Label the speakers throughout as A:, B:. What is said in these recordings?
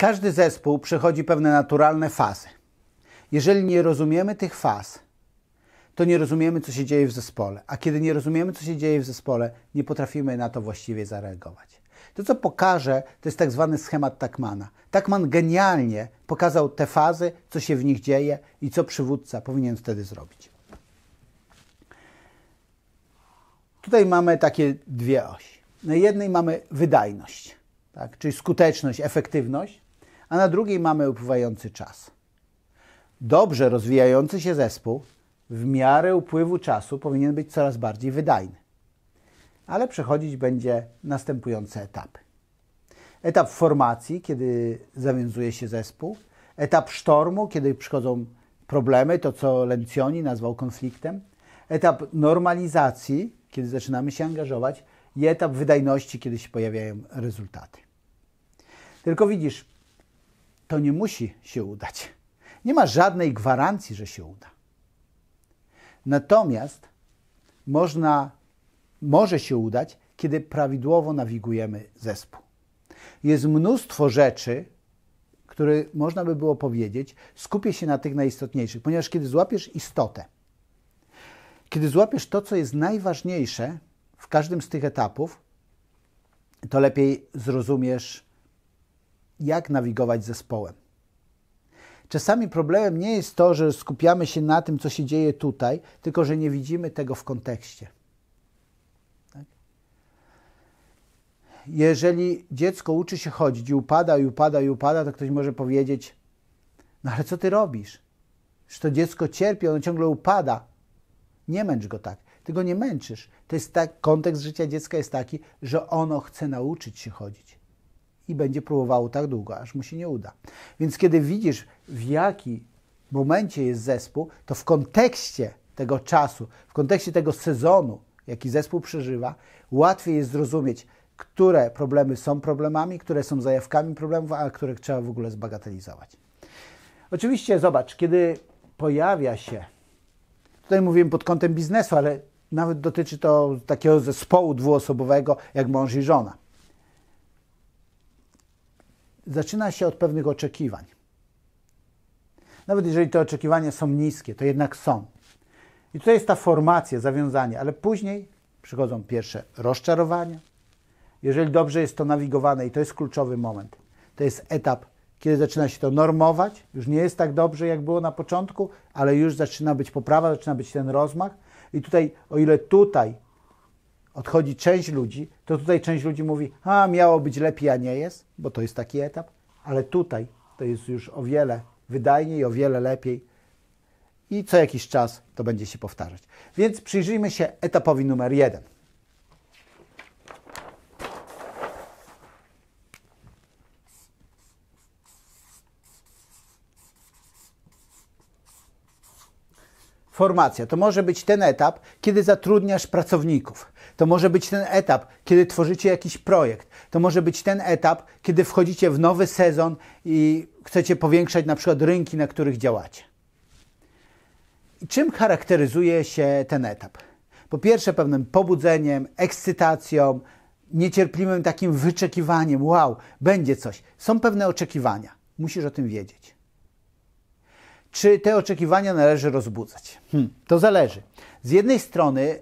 A: Każdy zespół przechodzi pewne naturalne fazy. Jeżeli nie rozumiemy tych faz, to nie rozumiemy, co się dzieje w zespole. A kiedy nie rozumiemy, co się dzieje w zespole, nie potrafimy na to właściwie zareagować. To, co pokażę, to jest tak zwany schemat Takmana. Takman genialnie pokazał te fazy, co się w nich dzieje i co przywódca powinien wtedy zrobić. Tutaj mamy takie dwie osi. Na jednej mamy wydajność, tak? czyli skuteczność, efektywność, a na drugiej mamy upływający czas. Dobrze rozwijający się zespół w miarę upływu czasu powinien być coraz bardziej wydajny, ale przechodzić będzie następujące etapy. Etap formacji, kiedy zawiązuje się zespół, etap sztormu, kiedy przychodzą problemy, to co Lencioni nazwał konfliktem, etap normalizacji, kiedy zaczynamy się angażować, i etap wydajności, kiedy się pojawiają rezultaty. Tylko widzisz, to nie musi się udać. Nie ma żadnej gwarancji, że się uda. Natomiast można, może się udać, kiedy prawidłowo nawigujemy zespół. Jest mnóstwo rzeczy, które można by było powiedzieć, skupię się na tych najistotniejszych, ponieważ kiedy złapiesz istotę, kiedy złapiesz to, co jest najważniejsze w każdym z tych etapów, to lepiej zrozumiesz jak nawigować zespołem. Czasami problemem nie jest to, że skupiamy się na tym, co się dzieje tutaj, tylko że nie widzimy tego w kontekście. Tak? Jeżeli dziecko uczy się chodzić i upada, i upada, i upada, to ktoś może powiedzieć: No ale co ty robisz? Że to dziecko cierpi, ono ciągle upada. Nie męcz go tak. Ty go nie męczysz. To jest tak, kontekst życia dziecka jest taki, że ono chce nauczyć się chodzić i będzie próbowało tak długo, aż mu się nie uda. Więc kiedy widzisz, w jaki momencie jest zespół, to w kontekście tego czasu, w kontekście tego sezonu, jaki zespół przeżywa, łatwiej jest zrozumieć, które problemy są problemami, które są zajawkami problemów, a które trzeba w ogóle zbagatelizować. Oczywiście, zobacz, kiedy pojawia się, tutaj mówiłem pod kątem biznesu, ale nawet dotyczy to takiego zespołu dwuosobowego jak mąż i żona zaczyna się od pewnych oczekiwań. Nawet jeżeli te oczekiwania są niskie, to jednak są. I tutaj jest ta formacja, zawiązanie, ale później przychodzą pierwsze rozczarowania. Jeżeli dobrze jest to nawigowane, i to jest kluczowy moment, to jest etap, kiedy zaczyna się to normować. Już nie jest tak dobrze, jak było na początku, ale już zaczyna być poprawa, zaczyna być ten rozmach. I tutaj, o ile tutaj odchodzi część ludzi, to tutaj część ludzi mówi, a miało być lepiej, a nie jest, bo to jest taki etap, ale tutaj to jest już o wiele wydajniej, o wiele lepiej i co jakiś czas to będzie się powtarzać. Więc przyjrzyjmy się etapowi numer jeden. formacja to może być ten etap, kiedy zatrudniasz pracowników. To może być ten etap, kiedy tworzycie jakiś projekt. To może być ten etap, kiedy wchodzicie w nowy sezon i chcecie powiększać na przykład rynki, na których działacie. I czym charakteryzuje się ten etap? Po pierwsze, pewnym pobudzeniem, ekscytacją, niecierpliwym takim wyczekiwaniem: wow, będzie coś. Są pewne oczekiwania, musisz o tym wiedzieć. Czy te oczekiwania należy rozbudzać? Hmm, to zależy. Z jednej strony,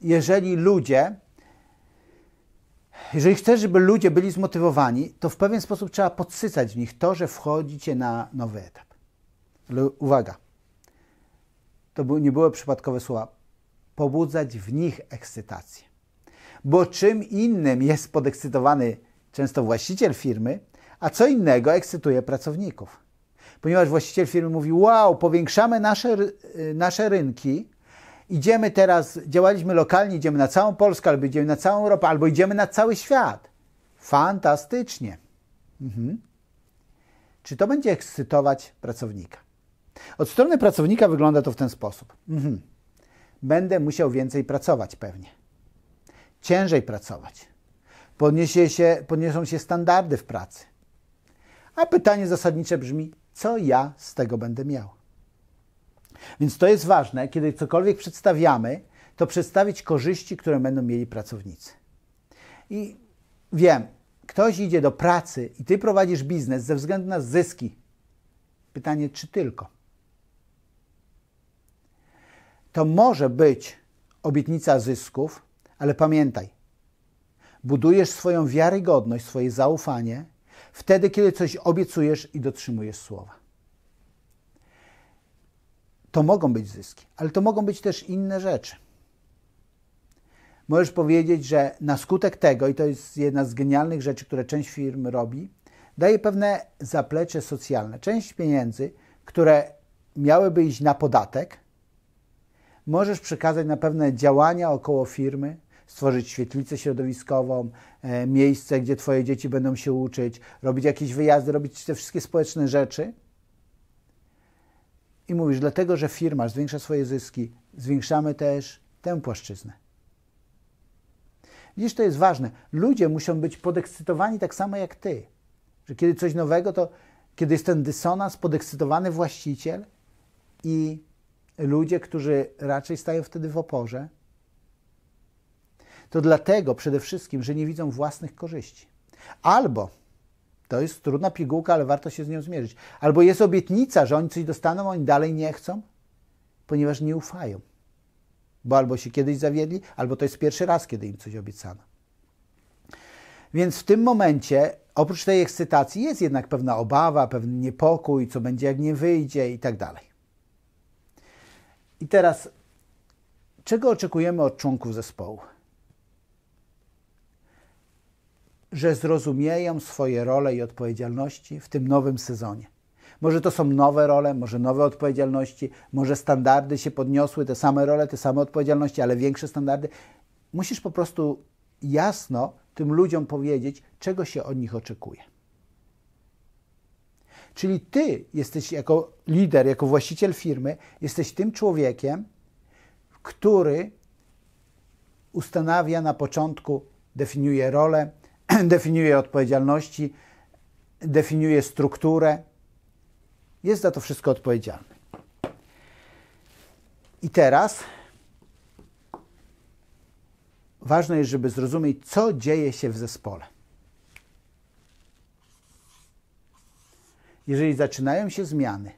A: jeżeli ludzie, jeżeli chcesz, żeby ludzie byli zmotywowani, to w pewien sposób trzeba podsycać w nich to, że wchodzicie na nowy etap. Ale uwaga, to nie były przypadkowe słowa. Pobudzać w nich ekscytację. Bo czym innym jest podekscytowany często właściciel firmy, a co innego ekscytuje pracowników ponieważ właściciel firmy mówi: Wow, powiększamy nasze, y, nasze rynki, idziemy teraz, działaliśmy lokalnie, idziemy na całą Polskę, albo idziemy na całą Europę, albo idziemy na cały świat. Fantastycznie. Mhm. Czy to będzie ekscytować pracownika? Od strony pracownika wygląda to w ten sposób. Mhm. Będę musiał więcej pracować pewnie. Ciężej pracować. Podniesie się, podniosą się standardy w pracy. A pytanie zasadnicze brzmi: co ja z tego będę miał. Więc to jest ważne, kiedy cokolwiek przedstawiamy, to przedstawić korzyści, które będą mieli pracownicy. I wiem, ktoś idzie do pracy i ty prowadzisz biznes ze względu na zyski. Pytanie, czy tylko? To może być obietnica zysków, ale pamiętaj, budujesz swoją wiarygodność, swoje zaufanie wtedy, kiedy coś obiecujesz i dotrzymujesz słowa. To mogą być zyski, ale to mogą być też inne rzeczy. Możesz powiedzieć, że na skutek tego, i to jest jedna z genialnych rzeczy, które część firm robi, daje pewne zaplecze socjalne. Część pieniędzy, które miałyby iść na podatek, możesz przekazać na pewne działania około firmy, stworzyć świetlicę środowiskową, e, miejsce, gdzie Twoje dzieci będą się uczyć, robić jakieś wyjazdy, robić te wszystkie społeczne rzeczy. I mówisz, dlatego, że firma zwiększa swoje zyski, zwiększamy też tę płaszczyznę. Widzisz, to jest ważne. Ludzie muszą być podekscytowani tak samo jak ty. Że kiedy coś nowego, to kiedy jest ten dysonans, podekscytowany właściciel i ludzie, którzy raczej stają wtedy w oporze, to dlatego przede wszystkim, że nie widzą własnych korzyści. Albo to jest trudna pigułka, ale warto się z nią zmierzyć. Albo jest obietnica, że oni coś dostaną, a oni dalej nie chcą, ponieważ nie ufają. Bo albo się kiedyś zawiedli, albo to jest pierwszy raz, kiedy im coś obiecano. Więc w tym momencie, oprócz tej ekscytacji, jest jednak pewna obawa, pewien niepokój, co będzie, jak nie wyjdzie i tak dalej. I teraz, czego oczekujemy od członków zespołu? że zrozumieją swoje role i odpowiedzialności w tym nowym sezonie. Może to są nowe role, może nowe odpowiedzialności, może standardy się podniosły, te same role, te same odpowiedzialności, ale większe standardy. Musisz po prostu jasno tym ludziom powiedzieć, czego się od nich oczekuje. Czyli ty jesteś jako lider, jako właściciel firmy, jesteś tym człowiekiem, który ustanawia na początku, definiuje rolę, definiuje odpowiedzialności, definiuje strukturę. Jest za to wszystko odpowiedzialny. I teraz ważne jest, żeby zrozumieć, co dzieje się w zespole. Jeżeli zaczynają się zmiany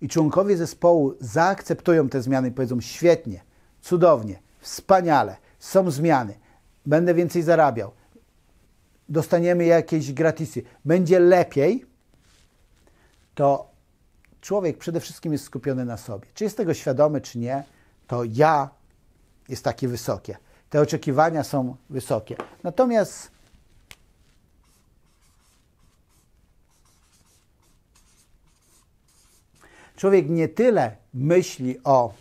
A: i członkowie zespołu zaakceptują te zmiany i powiedzą świetnie, cudownie, wspaniale, są zmiany, będę więcej zarabiał, dostaniemy jakieś gratisy, będzie lepiej, to człowiek przede wszystkim jest skupiony na sobie. Czy jest tego świadomy, czy nie, to ja jest takie wysokie. Te oczekiwania są wysokie. Natomiast człowiek nie tyle myśli o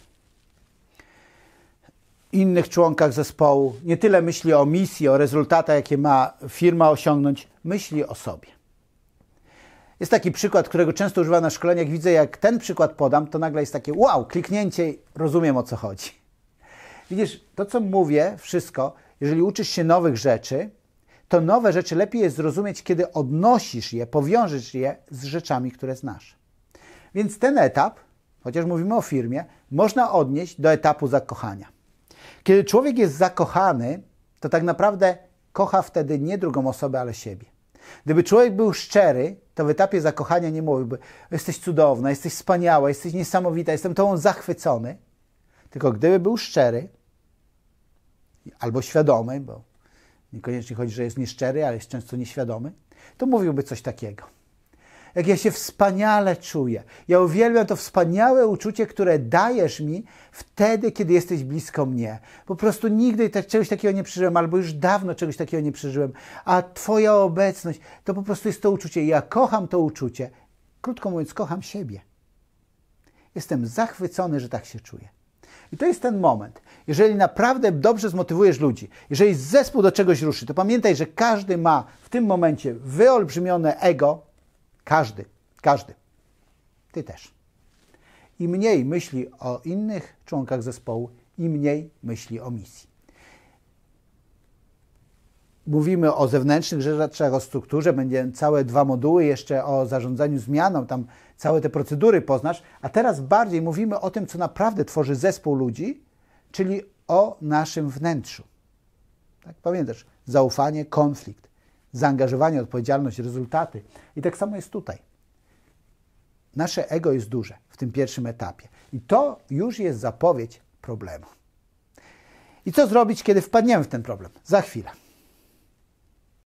A: innych członkach zespołu, nie tyle myśli o misji, o rezultatach, jakie ma firma osiągnąć, myśli o sobie. Jest taki przykład, którego często używa na szkoleniach. Widzę, jak ten przykład podam, to nagle jest takie wow, kliknięcie, i rozumiem o co chodzi. Widzisz, to co mówię, wszystko, jeżeli uczysz się nowych rzeczy, to nowe rzeczy lepiej jest zrozumieć, kiedy odnosisz je, powiążesz je z rzeczami, które znasz. Więc ten etap, chociaż mówimy o firmie, można odnieść do etapu zakochania. Kiedy człowiek jest zakochany, to tak naprawdę kocha wtedy nie drugą osobę, ale siebie. Gdyby człowiek był szczery, to w etapie zakochania nie mówiłby: Jesteś cudowna, jesteś wspaniała, jesteś niesamowita, jestem tobą zachwycony. Tylko gdyby był szczery, albo świadomy, bo niekoniecznie chodzi, że jest nieszczery, ale jest często nieświadomy, to mówiłby coś takiego jak ja się wspaniale czuję. Ja uwielbiam to wspaniałe uczucie, które dajesz mi wtedy, kiedy jesteś blisko mnie. Po prostu nigdy tak, czegoś takiego nie przeżyłem, albo już dawno czegoś takiego nie przeżyłem. A Twoja obecność to po prostu jest to uczucie. Ja kocham to uczucie. Krótko mówiąc, kocham siebie. Jestem zachwycony, że tak się czuję. I to jest ten moment. Jeżeli naprawdę dobrze zmotywujesz ludzi, jeżeli zespół do czegoś ruszy, to pamiętaj, że każdy ma w tym momencie wyolbrzymione ego, każdy, każdy. Ty też. Im mniej myśli o innych członkach zespołu, i mniej myśli o misji. Mówimy o zewnętrznych rzeczach, o strukturze, będzie całe dwa moduły jeszcze o zarządzaniu zmianą, tam całe te procedury poznasz, a teraz bardziej mówimy o tym, co naprawdę tworzy zespół ludzi, czyli o naszym wnętrzu. Tak? Pamiętasz, zaufanie, konflikt zaangażowanie, odpowiedzialność, rezultaty. I tak samo jest tutaj. Nasze ego jest duże w tym pierwszym etapie. I to już jest zapowiedź problemu. I co zrobić, kiedy wpadniemy w ten problem? Za chwilę.